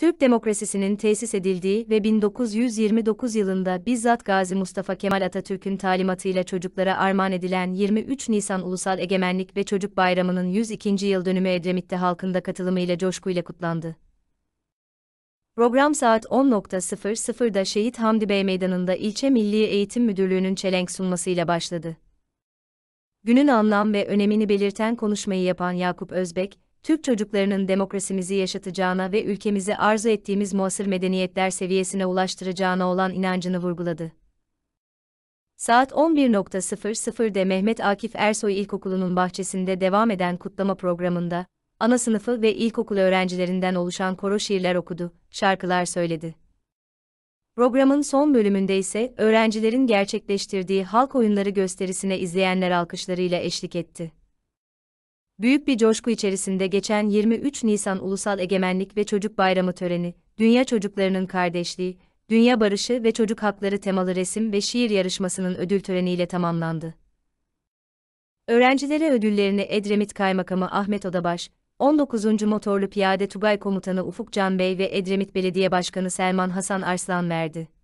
Türk demokrasisinin tesis edildiği ve 1929 yılında bizzat Gazi Mustafa Kemal Atatürk'ün talimatıyla çocuklara armağan edilen 23 Nisan Ulusal Egemenlik ve Çocuk Bayramı'nın 102. yıl dönümü Edremit'te halkında katılımıyla coşkuyla kutlandı. Program saat 10.00'da Şehit Hamdi Bey Meydanı'nda ilçe Milli Eğitim Müdürlüğü'nün çelenk sunmasıyla başladı. Günün anlam ve önemini belirten konuşmayı yapan Yakup Özbek, Türk çocuklarının demokrasimizi yaşatacağına ve ülkemizi arzu ettiğimiz muasır medeniyetler seviyesine ulaştıracağına olan inancını vurguladı. Saat 11.00'de Mehmet Akif Ersoy İlkokulu'nun bahçesinde devam eden kutlama programında, ana sınıfı ve ilkokul öğrencilerinden oluşan koro şiirler okudu, şarkılar söyledi. Programın son bölümünde ise öğrencilerin gerçekleştirdiği halk oyunları gösterisine izleyenler alkışlarıyla eşlik etti. Büyük bir coşku içerisinde geçen 23 Nisan Ulusal Egemenlik ve Çocuk Bayramı töreni, dünya çocuklarının kardeşliği, dünya barışı ve çocuk hakları temalı resim ve şiir yarışmasının ödül töreniyle tamamlandı. Öğrencilere ödüllerini Edremit Kaymakamı Ahmet Odabaş, 19. Motorlu Piyade Tugay Komutanı Ufuk Can Bey ve Edremit Belediye Başkanı Selman Hasan Arslan verdi.